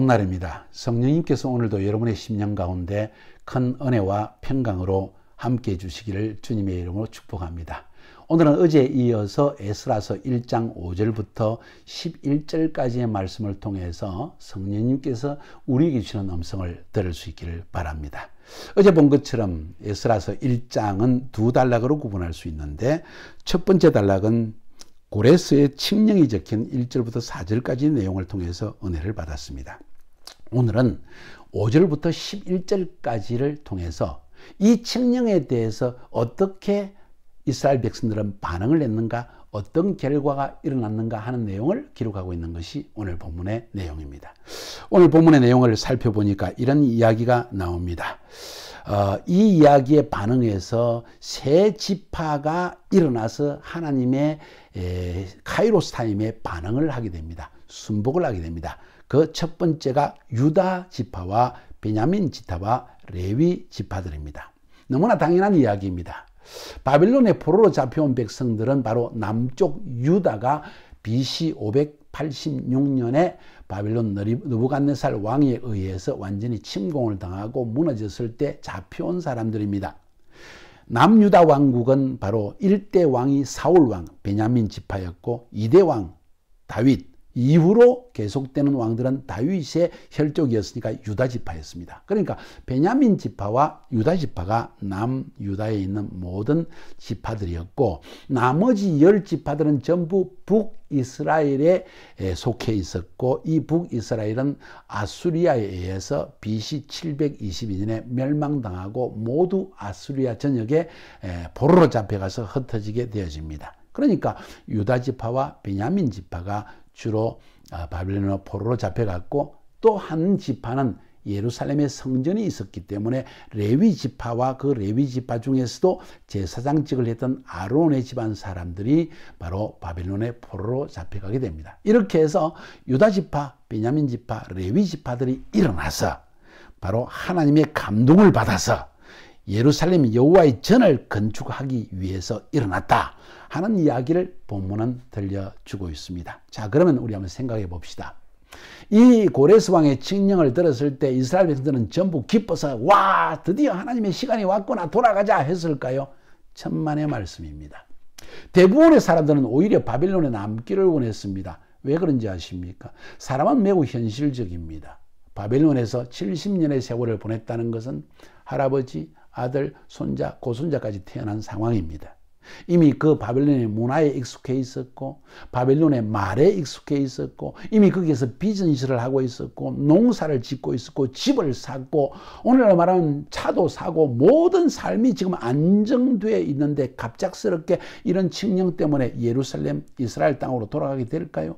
좋은 날입니다. 성령님께서 오늘도 여러분의 심령 가운데 큰 은혜와 평강으로 함께 주시기를 주님의 이름으로 축복합니다. 오늘은 어제에 이어서 에스라서 1장 5절부터 11절까지의 말씀을 통해서 성령님께서 우리에게 주시는 음성을 들을 수 있기를 바랍니다. 어제 본 것처럼 에스라서 1장은 두 단락으로 구분할 수 있는데 첫 번째 단락은 고레스의 칙령이 적힌 1절부터 4절까지 내용을 통해서 은혜를 받았습니다. 오늘은 5절부터 11절까지를 통해서 이 침령에 대해서 어떻게 이스라엘 백성들은 반응을 했는가, 어떤 결과가 일어났는가 하는 내용을 기록하고 있는 것이 오늘 본문의 내용입니다. 오늘 본문의 내용을 살펴보니까 이런 이야기가 나옵니다. 어, 이 이야기에 반응해서 세 지파가 일어나서 하나님의 에, 카이로스 타임에 반응을 하게 됩니다. 순복을 하게 됩니다. 그첫 번째가 유다 지파와 베냐민 지파와 레위 지파들입니다. 너무나 당연한 이야기입니다. 바빌론의 포로로 잡혀온 백성들은 바로 남쪽 유다가 BC 586년에 바빌론 느부갓네살 왕에 의해서 완전히 침공을 당하고 무너졌을 때 잡혀온 사람들입니다. 남유다 왕국은 바로 일대 왕이 사울 왕 베냐민 지파였고 이대 왕 다윗 이후로 계속되는 왕들은 다윗의 혈족이었으니까 유다 지파였습니다. 그러니까 베냐민 지파와 유다 지파가 남 유다에 있는 모든 지파들이었고 나머지 열 지파들은 전부 북 이스라엘에 속해 있었고 이 북 이스라엘은 아수리아에 의해서 BC 722년에 멸망당하고 모두 아수리아 전역에 포로로 잡혀가서 흩어지게 되어집니다. 그러니까 유다 지파와 베냐민 지파가 주로 아, 바빌로나 포로로 잡혀갔고 또 한 지파는 예루살렘의 성전이 있었기 때문에 레위 지파와 그 레위 지파 중에서도 제사장직을 했던 아론의 집안 사람들이 바로 바빌론의 포로로 잡혀가게 됩니다. 이렇게 해서 유다 지파, 베냐민 지파, 레위 지파들이 일어나서 바로 하나님의 감동을 받아서 예루살렘 여호와의 전을 건축하기 위해서 일어났다 하는 이야기를 본문은 들려주고 있습니다. 자 그러면 우리 한번 생각해 봅시다. 이 고레스 왕의 칙령을 들었을 때 이스라엘 백성들은 전부 기뻐서 와 드디어 하나님의 시간이 왔구나 돌아가자 했을까요? 천만의 말씀입니다. 대부분의 사람들은 오히려 바빌론에 남기를 원했습니다. 왜 그런지 아십니까? 사람은 매우 현실적입니다. 바빌론에서 70년의 세월을 보냈다는 것은 할아버지, 아들, 손자, 고손자까지 태어난 상황입니다. 이미 그 바벨론의 문화에 익숙해 있었고 바벨론의 말에 익숙해 있었고 이미 거기에서 비즈니스를 하고 있었고 농사를 짓고 있었고 집을 샀고 오늘날 말하면 차도 사고 모든 삶이 지금 안정되어 있는데 갑작스럽게 이런 칙령 때문에 예루살렘 이스라엘 땅으로 돌아가게 될까요?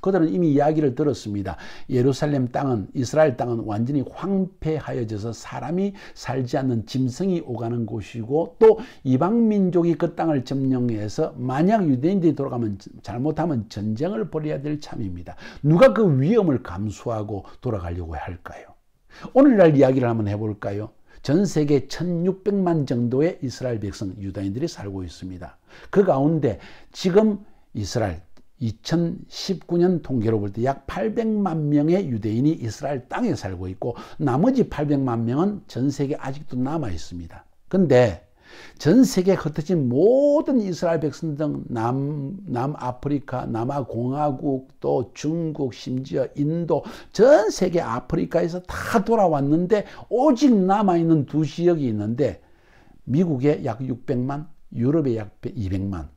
그들은 이미 이야기를 들었습니다. 예루살렘 땅은 이스라엘 땅은 완전히 황폐하여져서 사람이 살지 않는 짐승이 오가는 곳이고 또 이방 민족이 그 땅을 점령해서 만약 유대인들이 돌아가면 잘못하면 전쟁을 벌여야 될 참입니다. 누가 그 위험을 감수하고 돌아가려고 할까요? 오늘날 이야기를 한번 해볼까요? 전 세계 1600만 정도의 이스라엘 백성 유다인들이 살고 있습니다. 그 가운데 지금 이스라엘 2019년 통계로 볼 때 약 800만 명의 유대인이 이스라엘 땅에 살고 있고 나머지 800만 명은 전 세계 아직도 남아 있습니다. 근데 전 세계에 흩어진 모든 이스라엘 백성 등 남, 남아프리카, 남아공화국, 또 중국, 심지어 인도, 전 세계 아프리카에서 다 돌아왔는데 오직 남아있는 두 지역이 있는데 미국에 약 600만, 유럽에 약 200만,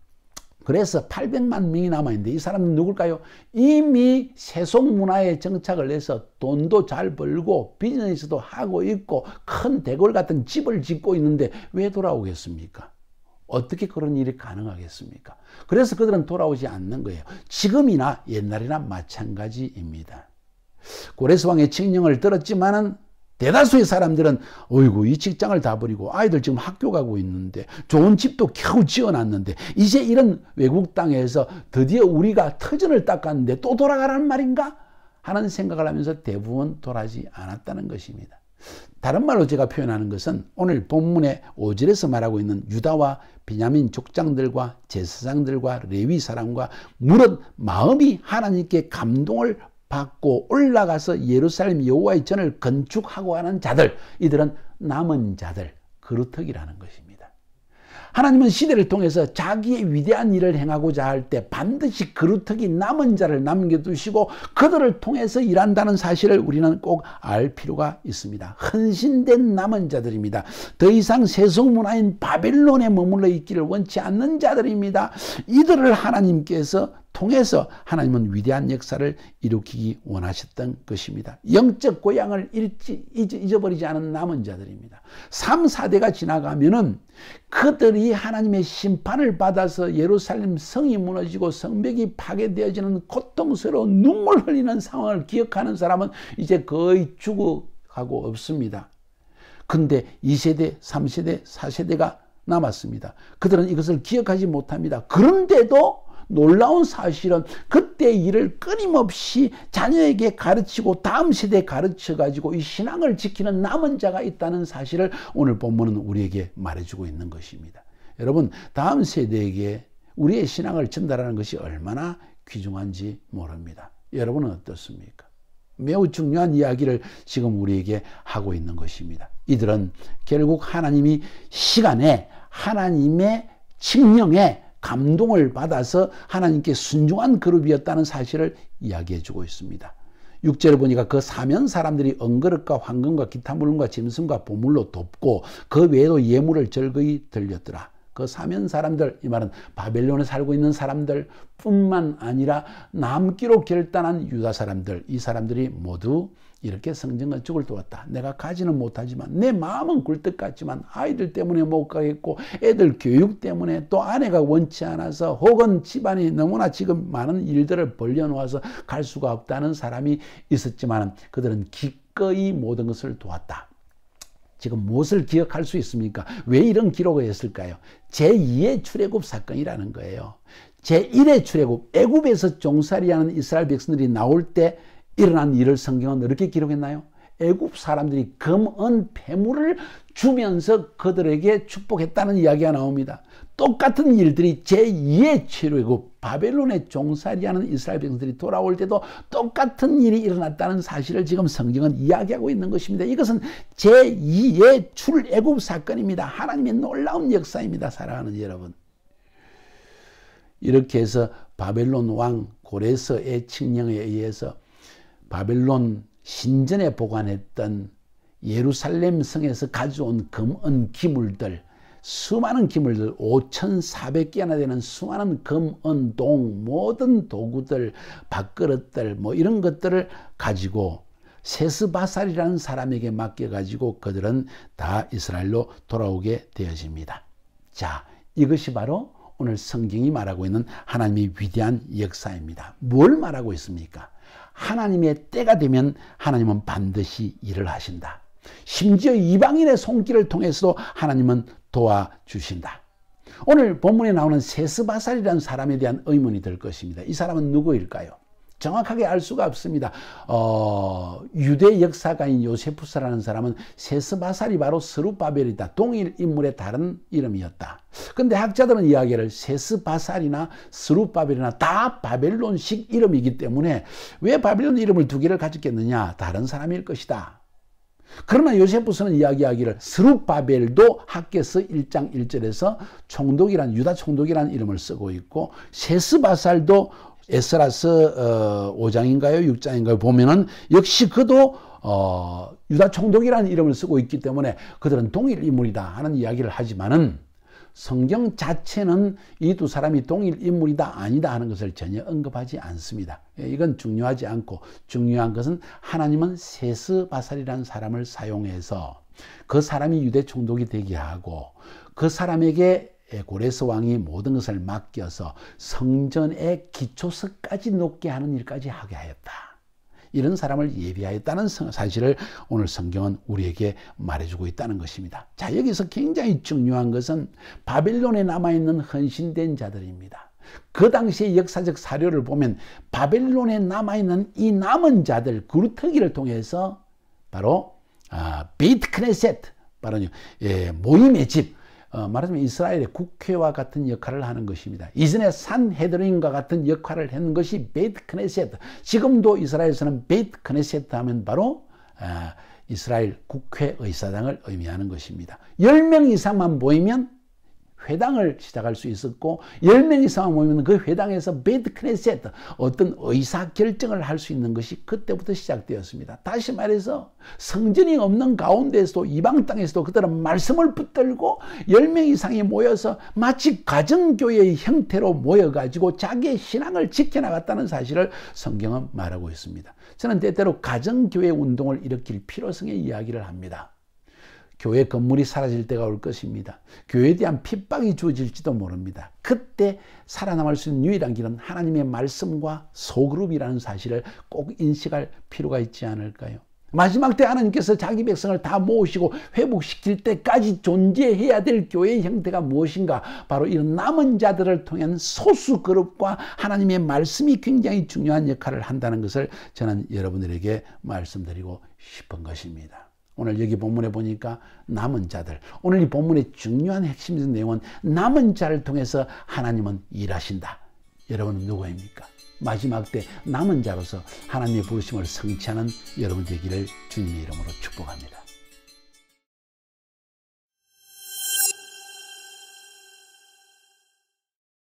그래서 800만 명이 남아있는데 이 사람은 누굴까요? 이미 세속 문화에 정착을 해서 돈도 잘 벌고 비즈니스도 하고 있고 큰 대궐 같은 집을 짓고 있는데 왜 돌아오겠습니까? 어떻게 그런 일이 가능하겠습니까? 그래서 그들은 돌아오지 않는 거예요. 지금이나 옛날이나 마찬가지입니다. 고레스 왕의 칙령을 들었지만은 대다수의 사람들은 어이구 이 직장을 다 버리고 아이들 지금 학교 가고 있는데 좋은 집도 겨우 지어놨는데 이제 이런 외국 땅에서 드디어 우리가 터전을 닦았는데 또 돌아가라는 말인가 하는 생각을 하면서 대부분 돌아지 않았다는 것입니다. 다른 말로 제가 표현하는 것은 오늘 본문의 5절에서 말하고 있는 유다와 비냐민 족장들과 제사장들과 레위 사람과 무릇 마음이 하나님께 감동을 받고 올라가서 예루살렘 여호와의 전을 건축하고 하는 자들 이들은 남은 자들 그루터기라는 것입니다. 하나님은 시대를 통해서 자기의 위대한 일을 행하고자 할 때 반드시 그루터기 남은 자를 남겨두시고 그들을 통해서 일한다는 사실을 우리는 꼭 알 필요가 있습니다. 헌신된 남은 자들입니다. 더 이상 세속 문화인 바벨론에 머물러 있기를 원치 않는 자들입니다. 이들을 하나님께서 통해서 하나님은 위대한 역사를 일으키기 원하셨던 것입니다. 영적 고향을 잃지, 잊어버리지 않은 남은 자들입니다. 3, 4대가 지나가면은 그들이 하나님의 심판을 받아서 예루살렘 성이 무너지고 성벽이 파괴되어지는 고통스러운 눈물 흘리는 상황을 기억하는 사람은 이제 거의 죽어가고 없습니다. 근데 2세대, 3세대, 4세대가 남았습니다. 그들은 이것을 기억하지 못합니다. 그런데도 놀라운 사실은 그때 일을 끊임없이 자녀에게 가르치고 다음 세대에 가르쳐 가지고 이 신앙을 지키는 남은 자가 있다는 사실을 오늘 본문은 우리에게 말해주고 있는 것입니다. 여러분 다음 세대에게 우리의 신앙을 전달하는 것이 얼마나 귀중한지 모릅니다. 여러분은 어떻습니까? 매우 중요한 이야기를 지금 우리에게 하고 있는 것입니다. 이들은 결국 하나님이 시간에 하나님의 칙령에 감동을 받아서 하나님께 순종한 그룹이었다는 사실을 이야기해 주고 있습니다. 6절을 보니까 그 사면 사람들이 언거릇과 황금과 기타 물건과 짐승과 보물로 돕고 그 외에도 예물을 절거이 들렸더라. 그 사면 사람들, 이 말은 바벨론에 살고 있는 사람들 뿐만 아니라 남기로 결단한 유다 사람들, 이 사람들이 모두 이렇게 성전은 죽을 두왔다 내가 가지는 못하지만 내 마음은 굴뚝 같지만 아이들 때문에 못 가겠고 애들 교육 때문에 또 아내가 원치 않아서 혹은 집안이 너무나 지금 많은 일들을 벌려놓아서 갈 수가 없다는 사람이 있었지만 그들은 기꺼이 모든 것을 도왔다. 지금 무엇을 기억할 수 있습니까? 왜 이런 기록을 했을까요? 제2의 출애굽 사건이라는 거예요. 제1의 출애굽, 애굽에서 종살이하는 이스라엘 백성들이 나올 때 일어난 일을 성경은 어떻게 기록했나요? 애굽 사람들이 금은 폐물을 주면서 그들에게 축복했다는 이야기가 나옵니다. 똑같은 일들이 제2의 치료이고 바벨론의 종살이하는 이스라엘 백성들이 돌아올 때도 똑같은 일이 일어났다는 사실을 지금 성경은 이야기하고 있는 것입니다. 이것은 제2의 출애굽 사건입니다. 하나님의 놀라운 역사입니다. 사랑하는 여러분. 이렇게 해서 바벨론 왕 고레서의 칙령에 의해서 바벨론 신전에 보관했던 예루살렘 성에서 가져온 금은 기물들 수많은 기물들 5,400개나 되는 수많은 금은 동 모든 도구들 밥그릇들 뭐 이런 것들을 가지고 세스바살이라는 사람에게 맡겨 가지고 그들은 다 이스라엘로 돌아오게 되어집니다. 자, 이것이 바로 오늘 성경이 말하고 있는 하나님의 위대한 역사입니다. 뭘 말하고 있습니까? 하나님의 때가 되면 하나님은 반드시 일을 하신다. 심지어 이방인의 손길을 통해서도 하나님은 도와주신다. 오늘 본문에 나오는 세스바살이라는 사람에 대한 의문이 들 것입니다. 이 사람은 누구일까요? 정확하게 알 수가 없습니다. 어, 유대 역사가인 요세푸스라는 사람은 세스바살이 바로 스룹바벨이다. 동일 인물의 다른 이름이었다. 근데 학자들은 이야기를 세스바살이나 스룹바벨이나 다 바벨론식 이름이기 때문에 왜 바벨론 이름을 두 개를 가졌겠느냐? 다른 사람일 것이다. 그러나 요세푸스는 이야기하기를 스룹바벨도 학계서 1장 1절에서 총독이란 유다 총독이란 이름을 쓰고 있고 세스바살도 에스라스 어, 5장인가요? 6장인가요? 보면은 역시 그도 어, 유다 총독이라는 이름을 쓰고 있기 때문에 그들은 동일 인물이다 하는 이야기를 하지만은 성경 자체는 이 두 사람이 동일 인물이다 아니다 하는 것을 전혀 언급하지 않습니다. 예, 이건 중요하지 않고 중요한 것은 하나님은 세스바살이라는 사람을 사용해서 그 사람이 유대 총독이 되게 하고 그 사람에게 예, 고레스 왕이 모든 것을 맡겨서 성전의 기초석까지 높게 하는 일까지 하게 하였다. 이런 사람을 예비하였다는 사실을 오늘 성경은 우리에게 말해주고 있다는 것입니다. 자, 여기서 굉장히 중요한 것은 바벨론에 남아있는 헌신된 자들입니다. 그 당시의 역사적 사료를 보면 바벨론에 남아있는 이 남은 자들, 그루터기를 통해서 바로 아, 베이트 크네셋, 바로 예, 모임의 집, 어, 말하자면 이스라엘의 국회와 같은 역할을 하는 것입니다. 이전에 산헤드린과 같은 역할을 했는 것이 베트크네세 지금도 이스라엘에서는 베트크네세 하면 바로 어, 이스라엘 국회의사당을 의미하는 것입니다. 10명 이상만 모이면 회당을 시작할 수 있었고 10명 이상 모이면 그 회당에서 베드 크네셋 어떤 의사 결정을 할 수 있는 것이 그때부터 시작되었습니다. 다시 말해서 성전이 없는 가운데에서도 이방 땅에서도 그들은 말씀을 붙들고 10명 이상이 모여서 마치 가정교회의 형태로 모여가지고 자기의 신앙을 지켜나갔다는 사실을 성경은 말하고 있습니다. 저는 때때로 가정교회 운동을 일으킬 필요성의 이야기를 합니다. 교회 건물이 사라질 때가 올 것입니다. 교회에 대한 핍박이 주어질지도 모릅니다. 그때 살아남을 수 있는 유일한 길은 하나님의 말씀과 소그룹이라는 사실을 꼭 인식할 필요가 있지 않을까요? 마지막 때 하나님께서 자기 백성을 다 모으시고 회복시킬 때까지 존재해야 될 교회의 형태가 무엇인가? 바로 이런 남은 자들을 통한 소수 그룹과 하나님의 말씀이 굉장히 중요한 역할을 한다는 것을 저는 여러분들에게 말씀드리고 싶은 것입니다. 오늘 여기 본문에 보니까 남은 자들. 오늘 이 본문의 중요한 핵심 적 내용은 남은 자를 통해서 하나님은 일하신다. 여러분은 누구입니까? 마지막 때 남은 자로서 하나님의 부르심을 성취하는 여러분 되기를 주님의 이름으로 축복합니다.